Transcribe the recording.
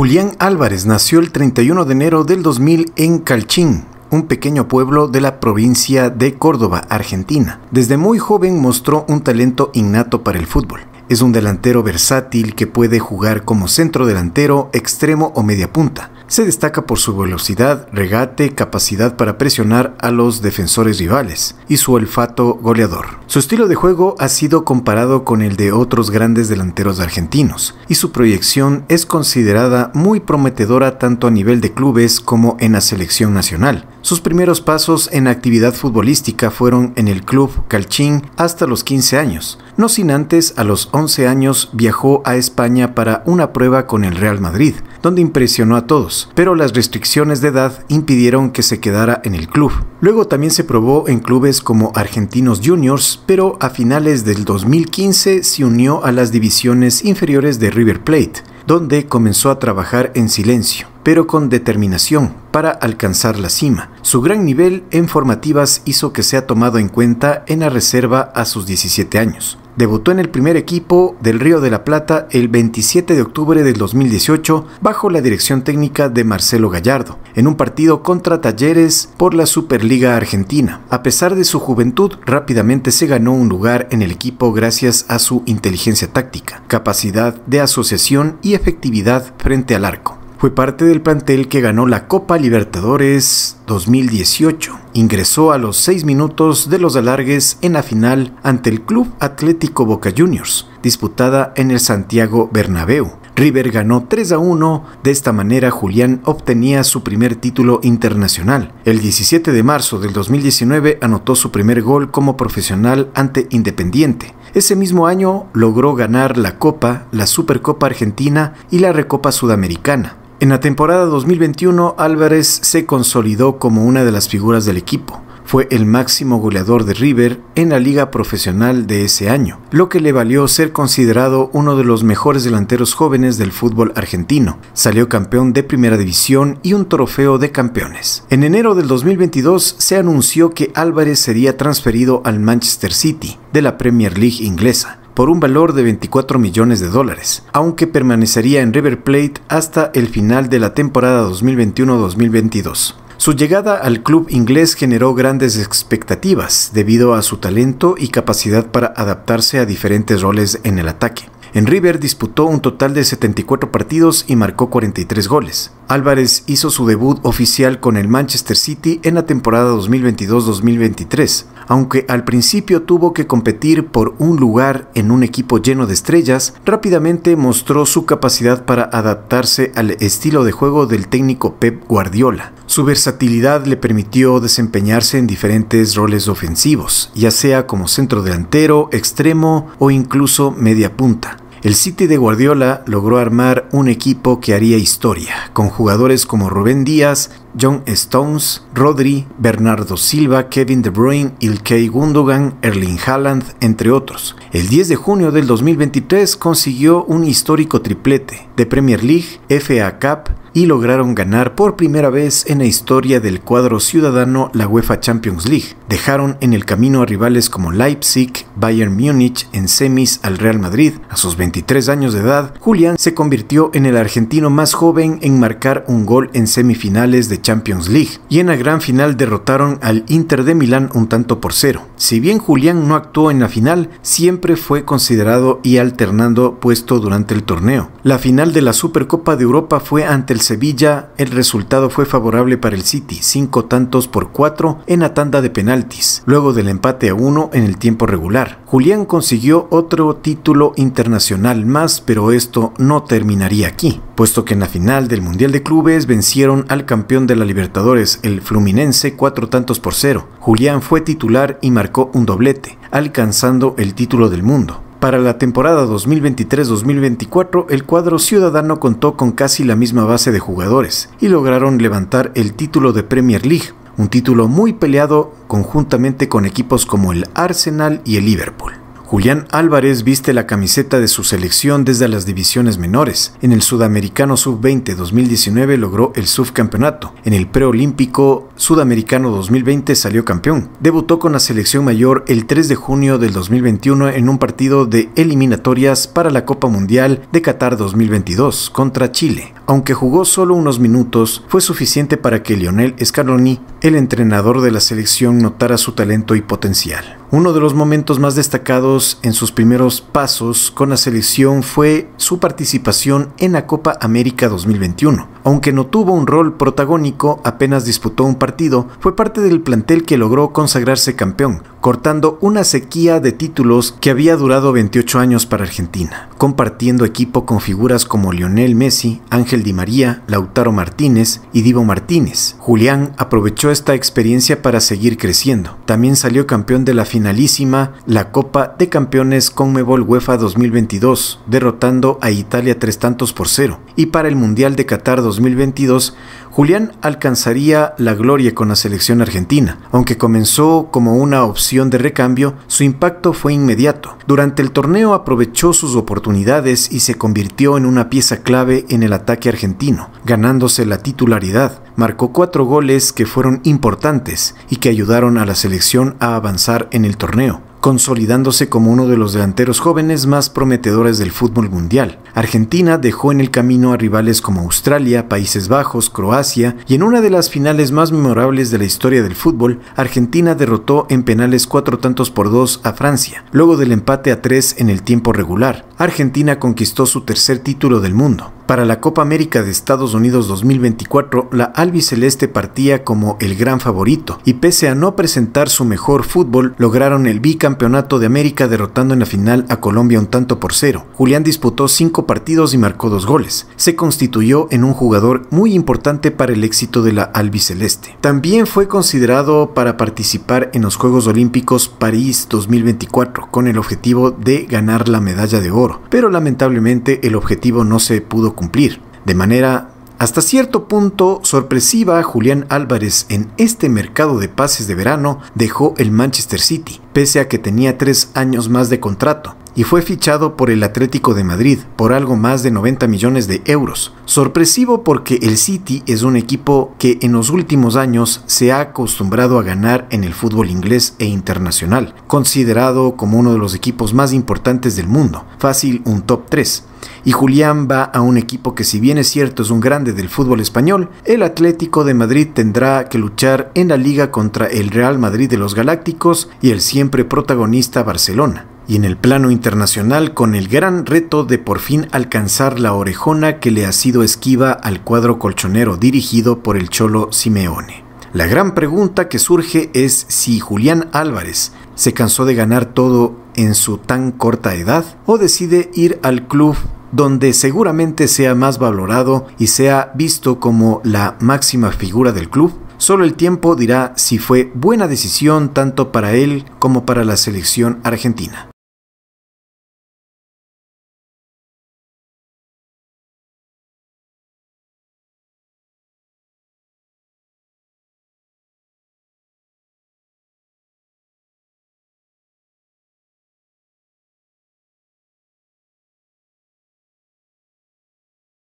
Julián Álvarez nació el 31 de enero del 2000 en Calchín, un pequeño pueblo de la provincia de Córdoba, Argentina. Desde muy joven mostró un talento innato para el fútbol. Es un delantero versátil que puede jugar como centro delantero, extremo o media punta. Se destaca por su velocidad, regate, capacidad para presionar a los defensores rivales y su olfato goleador. Su estilo de juego ha sido comparado con el de otros grandes delanteros argentinos y su proyección es considerada muy prometedora tanto a nivel de clubes como en la selección nacional. Sus primeros pasos en actividad futbolística fueron en el club Calchín hasta los 15 años, no sin antes, a los 11 años viajó a España para una prueba con el Real Madrid, donde impresionó a todos, pero las restricciones de edad impidieron que se quedara en el club. Luego también se probó en clubes como Argentinos Juniors, pero a finales del 2015 se unió a las divisiones inferiores de River Plate, donde comenzó a trabajar en silencio, pero con determinación para alcanzar la cima. Su gran nivel en formativas hizo que sea tomado en cuenta en la reserva a sus 17 años. Debutó en el primer equipo del Río de la Plata el 27 de octubre del 2018 bajo la dirección técnica de Marcelo Gallardo, en un partido contra Talleres por la Superliga Argentina. A pesar de su juventud, rápidamente se ganó un lugar en el equipo gracias a su inteligencia táctica, capacidad de asociación y efectividad frente al arco. Fue parte del plantel que ganó la Copa Libertadores 2018. Ingresó a los seis minutos de los alargues en la final ante el Club Atlético Boca Juniors, disputada en el Santiago Bernabéu. River ganó 3 a 1, de esta manera Julián obtenía su primer título internacional. El 17 de marzo del 2019 anotó su primer gol como profesional ante Independiente. Ese mismo año logró ganar la Copa, la Supercopa Argentina y la Recopa Sudamericana. En la temporada 2021, Álvarez se consolidó como una de las figuras del equipo. Fue el máximo goleador de River en la liga profesional de ese año, lo que le valió ser considerado uno de los mejores delanteros jóvenes del fútbol argentino. Salió campeón de primera división y un trofeo de campeones. En enero del 2022 se anunció que Álvarez sería transferido al Manchester City de la Premier League inglesa por un valor de 24 millones de dólares, aunque permanecería en River Plate hasta el final de la temporada 2021-2022. Su llegada al club inglés generó grandes expectativas debido a su talento y capacidad para adaptarse a diferentes roles en el ataque. En River disputó un total de 74 partidos y marcó 43 goles. Álvarez hizo su debut oficial con el Manchester City en la temporada 2022-2023, aunque al principio tuvo que competir por un lugar en un equipo lleno de estrellas, rápidamente mostró su capacidad para adaptarse al estilo de juego del técnico Pep Guardiola. Su versatilidad le permitió desempeñarse en diferentes roles ofensivos, ya sea como centro delantero, extremo o incluso media punta. El City de Guardiola logró armar un equipo que haría historia, con jugadores como Rubén Díaz, John Stones, Rodri, Bernardo Silva, Kevin De Bruyne, Ilkay Gundogan, Erling Haaland, entre otros. El 10 de junio del 2023 consiguió un histórico triplete de Premier League, FA Cup y lograron ganar por primera vez en la historia del cuadro ciudadano la UEFA Champions League, dejaron en el camino a rivales como Leipzig, Bayern Múnich en semis al Real Madrid. A sus 23 años de edad, Julián se convirtió en el argentino más joven en marcar un gol en semifinales de Champions League y en la gran final derrotaron al Inter de Milán un tanto por cero. Si bien Julián no actuó en la final, siempre fue considerado y alternando puesto durante el torneo. La final de la Supercopa de Europa fue ante el Sevilla, el resultado fue favorable para el City, cinco tantos por cuatro en la tanda de penal luego del empate a uno en el tiempo regular. Julián consiguió otro título internacional más, pero esto no terminaría aquí, puesto que en la final del Mundial de Clubes vencieron al campeón de la Libertadores, el Fluminense, cuatro tantos por cero. Julián fue titular y marcó un doblete, alcanzando el título del mundo. Para la temporada 2023-2024, el cuadro ciudadano contó con casi la misma base de jugadores y lograron levantar el título de Premier League, un título muy peleado conjuntamente con equipos como el Arsenal y el Liverpool. Julián Álvarez viste la camiseta de su selección desde las divisiones menores. En el Sudamericano Sub-20 2019 logró el subcampeonato. En el Preolímpico Sudamericano 2020 salió campeón. Debutó con la selección mayor el 3 de junio del 2021 en un partido de eliminatorias para la Copa Mundial de Qatar 2022 contra Chile. Aunque jugó solo unos minutos, fue suficiente para que Lionel Scaloni, el entrenador de la selección, notara su talento y potencial. Uno de los momentos más destacados en sus primeros pasos con la selección fue su participación en la Copa América 2021. Aunque no tuvo un rol protagónico, apenas disputó un partido, fue parte del plantel que logró consagrarse campeón, cortando una sequía de títulos que había durado 28 años para Argentina, compartiendo equipo con figuras como Lionel Messi, Ángel Di María, Lautaro Martínez y Divo Martínez. Julián aprovechó esta experiencia para seguir creciendo. También salió campeón de la finalísima, la Copa de Campeones Conmebol UEFA 2022, derrotando a Italia tres tantos por cero. Y para el Mundial de Qatar 2022, Julián alcanzaría la gloria con la selección argentina. Aunque comenzó como una opción de recambio, su impacto fue inmediato. Durante el torneo aprovechó sus oportunidades y se convirtió en una pieza clave en el ataque argentino, ganándose la titularidad. Marcó cuatro goles que fueron importantes y que ayudaron a la selección a avanzar en el torneo consolidándose como uno de los delanteros jóvenes más prometedores del fútbol mundial. Argentina dejó en el camino a rivales como Australia, Países Bajos, Croacia y en una de las finales más memorables de la historia del fútbol, Argentina derrotó en penales cuatro tantos por dos a Francia, luego del empate a tres en el tiempo regular. Argentina conquistó su tercer título del mundo. Para la Copa América de Estados Unidos 2024, la albiceleste partía como el gran favorito y pese a no presentar su mejor fútbol, lograron el bicampeonato de América derrotando en la final a Colombia un tanto por cero. Julián disputó cinco partidos y marcó dos goles. Se constituyó en un jugador muy importante para el éxito de la albiceleste. También fue considerado para participar en los Juegos Olímpicos París 2024 con el objetivo de ganar la medalla de oro, pero lamentablemente el objetivo no se pudo cumplir. De manera hasta cierto punto sorpresiva, Julián Álvarez en este mercado de pases de verano dejó el Manchester City, pese a que tenía tres años más de contrato y fue fichado por el Atlético de Madrid por algo más de 90 millones de euros. Sorpresivo porque el City es un equipo que en los últimos años se ha acostumbrado a ganar en el fútbol inglés e internacional, considerado como uno de los equipos más importantes del mundo, fácil un top 3. Y Julián va a un equipo que si bien es cierto es un grande del fútbol español, el Atlético de Madrid tendrá que luchar en la liga contra el Real Madrid de los Galácticos y el siempre protagonista Barcelona y en el plano internacional con el gran reto de por fin alcanzar la orejona que le ha sido esquiva al cuadro colchonero dirigido por el Cholo Simeone. La gran pregunta que surge es si Julián Álvarez se cansó de ganar todo en su tan corta edad o decide ir al club donde seguramente sea más valorado y sea visto como la máxima figura del club. Solo el tiempo dirá si fue buena decisión tanto para él como para la selección argentina.